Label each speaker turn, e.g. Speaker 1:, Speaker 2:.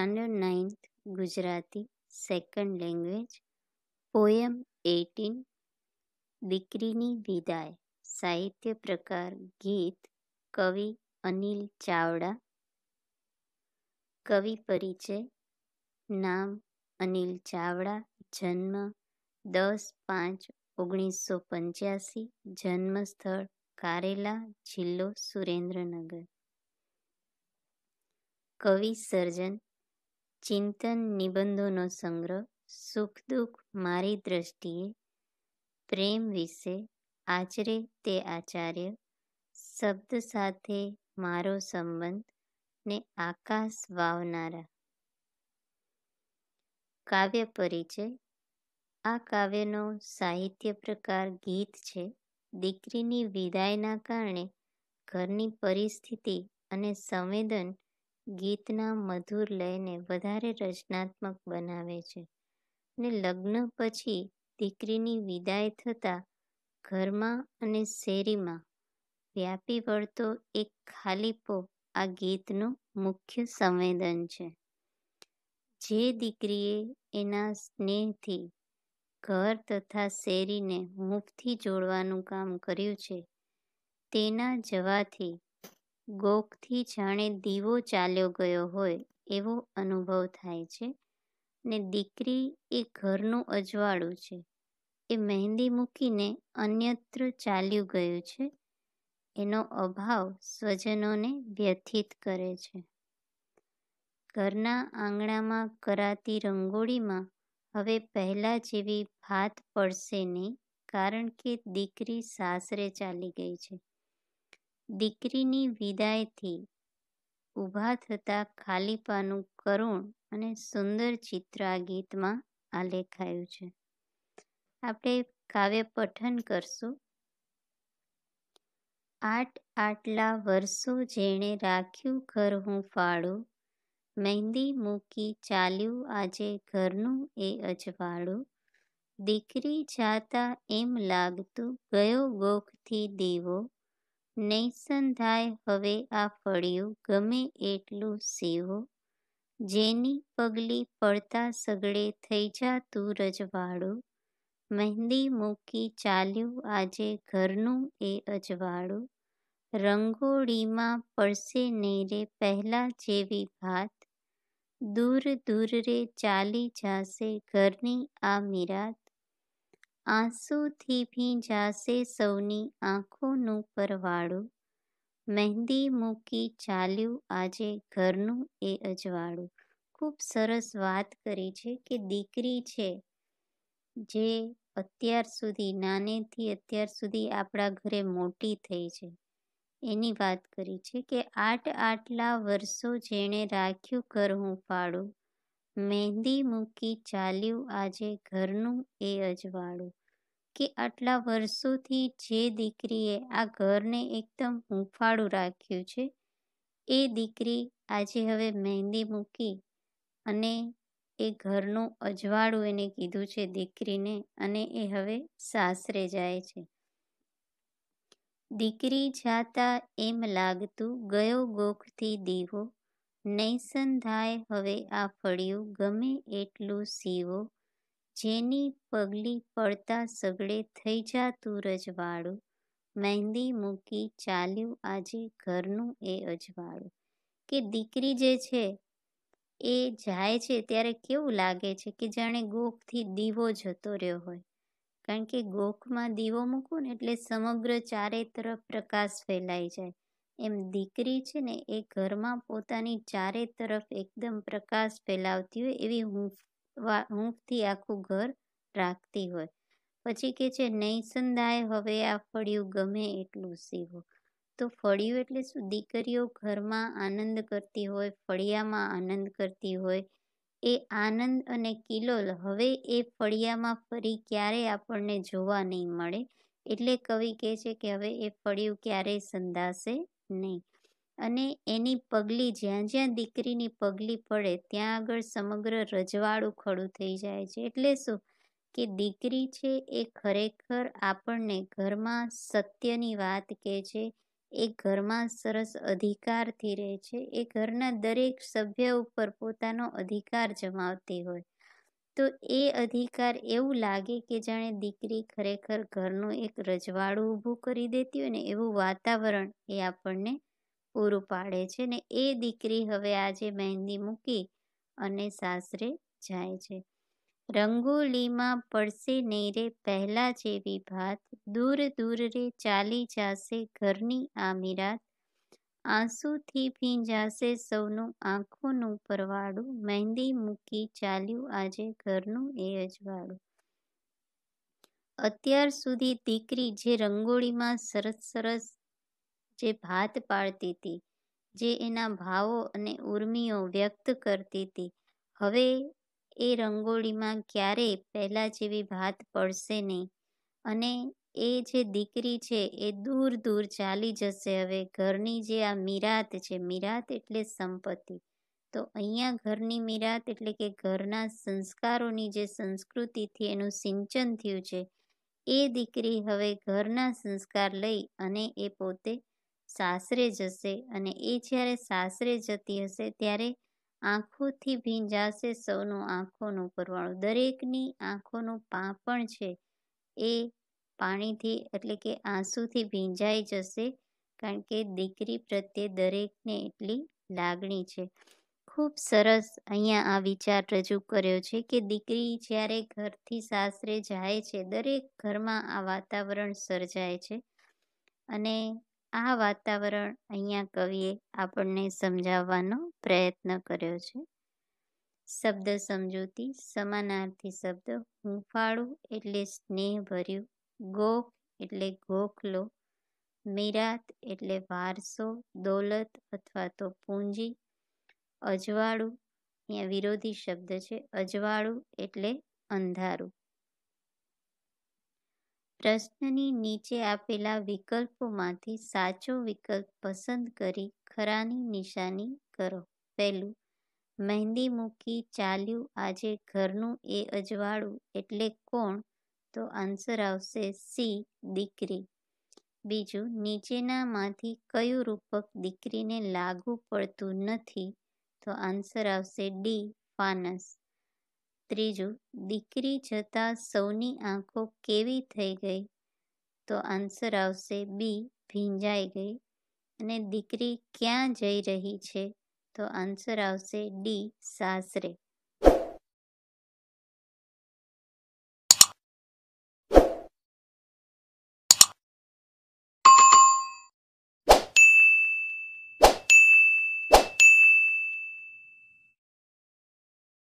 Speaker 1: standard ninth Gujarati second language poem eighteen દીકરીની વિદાય સાહિત્ય પ્રકાર ગીત કવિ અનિલ ચાવડા કવિ પરિચય નામ અનિલ ચાવડા જન્મ દસ પાંચ ઓગણીસો પંચ્યાસી જન્મસ્થળ કારેલા જિલ્લો સુરેન્દ્રનગર કવિ સર્જન ચિંતન નિબંધોનો સંગ્રહ સુખ દુઃખ મારી દ્રષ્ટિએ પ્રેમ વિશે આચરે તે આચાર્ય શબ્દ સાથે મારો સંબંધ ને આકાશ વાવનારા કાવ્ય પરિચય આ કાવ્યનો સાહિત્ય પ્રકાર ગીત છે દીકરીની વિદાયના કારણે ઘરની પરિસ્થિતિ અને સંવેદન ગીતના મધુર લયને વધારે રચનાત્મક બનાવે છે ને લગ્ન પછી દીકરીની વિદાય થતાં ઘરમાં અને શેરીમાં વ્યાપી વળતો એક ખાલીપો આ ગીતનું મુખ્ય સંવેદન છે જે દીકરીએ એના સ્નેહથી ઘર તથા શેરીને મુખથી જોડવાનું કામ કર્યું છે તેના જવાથી ગોખથી જાણે દીવો ચાલ્યો ગયો હોય એવો અનુભવ થાય છે ને દીકરી એ ઘરનું અજવાળું છે એ મહેંદી મૂકીને અન્યત્ર ચાલ્યું ગયું છે એનો અભાવ સ્વજનોને વ્યથિત કરે છે ઘરના આંગણામાં કરાતી રંગોળીમાં હવે પહેલાં જેવી ભાત પડશે નહીં કારણ કે દીકરી સાસરે ચાલી ગઈ છે દીકરીની વિદાયથી ઊભા થતા ખાલીપાનું કરુણ અને સુંદર ચિત્ર આ ગીતમાં આલેખાયું છે આપણે કાવ્ય પઠન કરશું આઠ આટલા વર્ષો જેણે રાખ્યું ઘર હું ફાળું મહેંદી મૂકી ચાલ્યું આજે ઘરનું એ અજવાળું દીકરી જાતા એમ લાગતું ગયો ગોખથી દીવો નૈસંધાય હવે આ ફળિયું ગમે એટલું સેવો જેની પગલી પડતા સગડે થઈ જાતું રજવાડું મહેંદી મૂકી ચાલ્યું આજે ઘરનું એ અજવાળું રંગોળીમાં પડશે નહીં રે પહેલાં જેવી ભાત દૂર દૂર રે ચાલી જાશે ઘરની આ મિરાત આંસુથી ભીંજાશે સૌની આંખોનું પરવાળું મહેંદી મૂકી ચાલ્યું આજે ઘરનું એ અજવાળું ખૂબ સરસ વાત કરી છે કે દીકરી છે જે અત્યાર સુધી નાનેથી અત્યાર સુધી આપણા ઘરે મોટી થઈ છે એની વાત કરી છે કે આઠ આટલા વર્ષો જેણે રાખ્યું ઘર હું પાડું મહેંદી મૂકી ચાલ્યું આજે ઘરનું એ અજવાળું કે આટલા વર્ષોથી જે દીકરીએ આ ઘરને એકદમ હૂંફાળું રાખ્યું છે એ દીકરી આજે હવે મહેંદી મૂકી અને એ ઘરનું અજવાળું એને કીધું છે દીકરીને અને એ હવે સાસરે જાય છે દીકરી જાતા એમ લાગતું ગયો ગોખથી દીવો નૈસંધાય હવે આ ફળિયું ગમે એટલું સીવો જેની પગલી પડતા સગડે થઈ જાતું રજવાડું મહેંદી મૂકી ચાલ્યું આજે ઘરનું એ અજવાળું કે દીકરી જે છે એ જાય છે ત્યારે કેવું લાગે છે કે જાણે ગોખથી દીવો જતો રહ્યો હોય કારણ કે ગોખમાં દીવો મૂકું ને એટલે સમગ્ર ચારે તરફ પ્રકાશ ફેલાઈ જાય એમ દીકરી છે ને એ ઘરમાં પોતાની ચારે તરફ એકદમ પ્રકાશ ફેલાવતી હોય એવી હૂંફ હૂંફથી આખું ઘર રાખતી હોય પછી કે છે નહીં નૈસંદાય હવે આ ફળિયું ગમે એટલું સીવો તો ફળિયું એટલે શું દીકરીઓ ઘરમાં આનંદ કરતી હોય ફળિયામાં આનંદ કરતી હોય એ આનંદ અને કિલોલ હવે એ ફળિયામાં ફરી ક્યારે આપણને જોવા નહીં મળે એટલે કવિ કહે છે કે હવે એ ફળિયું ક્યારેય સંધાશે નહીં અને એની પગલી જ્યાં જ્યાં દીકરીની પગલી પડે ત્યાં આગળ સમગ્ર રજવાડું ખડું થઈ જાય છે એટલે શું કે દીકરી છે એ ખરેખર આપણને ઘરમાં સત્યની વાત કહે છે એ ઘરમાં સરસ અધિકારથી રહે છે એ ઘરના દરેક સભ્ય ઉપર પોતાનો અધિકાર જમાવતી હોય તો એ અધિકાર એવું લાગે કે જાણે દીકરી ખરેખર ઘરનું એક રજવાડું ઊભું કરી દેતી હોય ને એવું વાતાવરણ એ આપણને પૂરું પાડે છે ને એ દીકરી હવે આજે મહેંદી મૂકી અને સાસરે જાય છે રંગોલીમાં પડશે નહીં રે પહેલાં જેવી ભાત દૂર દૂર રે ચાલી જાશે ઘરની આ મિરાત આંસુથી ભીંજાશે સૌનું આંખોનું પરવાળું મહેંદી મૂકી ચાલ્યું આજે ઘરનું એ અજવાળું અત્યાર સુધી દીકરી જે રંગોળીમાં સરસ સરસ જે ભાત પાડતી હતી જે એના ભાવો અને ઉર્મીઓ વ્યક્ત કરતી હતી હવે એ રંગોળીમાં ક્યારે પહેલાં જેવી ભાત પડશે નહીં અને એ જે દીકરી છે એ દૂર દૂર ચાલી જશે હવે ઘરની જે આ મિરાત છે મીરાત એટલે સંપત્તિ તો અહીંયા ઘરની મીરાત એટલે કે ઘરના સંસ્કારોની જે સંસ્કૃતિથી એનું સિંચન થયું છે એ દીકરી હવે ઘરના સંસ્કાર લઈ અને એ પોતે સાસરે જશે અને એ જ્યારે સાસરે જતી હશે ત્યારે આંખોથી ભીંજાશે સૌનું આંખોનું પરવાળું દરેકની આંખોનું પાપણ છે એ પાણીથી એટલે કે આંસુથી ભીંજાઈ જશે કારણ કે દીકરી પ્રત્યે દરેકને એટલી લાગણી છે ખૂબ સરસ અહીંયા આ વિચાર રજૂ કર્યો છે કે દીકરી જ્યારે ઘરથી સાસરે જાય છે દરેક ઘરમાં આ વાતાવરણ સર્જાય છે અને આ વાતાવરણ અહીંયા કવિએ આપણને સમજાવવાનો પ્રયત્ન કર્યો છે શબ્દ સમજૂતી સમાનાર્થી શબ્દ હુંફાળું એટલે સ્નેહ ભર્યું ગોખ એટલે ગોખલો મીરાત એટલે વારસો દોલત અથવા તો પૂંજી અજવાળું અહીંયા વિરોધી શબ્દ છે અજવાળું એટલે અંધારું પ્રશ્નની નીચે આપેલા વિકલ્પોમાંથી સાચો વિકલ્પ પસંદ કરી ખરાની નિશાની કરો પહેલું મહેંદી મૂકી ચાલ્યું આજે ઘરનું એ અજવાળું એટલે કોણ તો આન્સર આવશે સી દીકરી બીજું નીચેનામાંથી કયું રૂપક દીકરીને લાગુ પડતું નથી તો આન્સર આવશે ડી ફાનસ ત્રીજું દીકરી જતાં સૌની આંખો કેવી થઈ ગઈ તો આન્સર આવશે બી ભીંજાઈ ગઈ અને દીકરી ક્યાં જઈ રહી છે તો આન્સર આવશે ડી સાસરે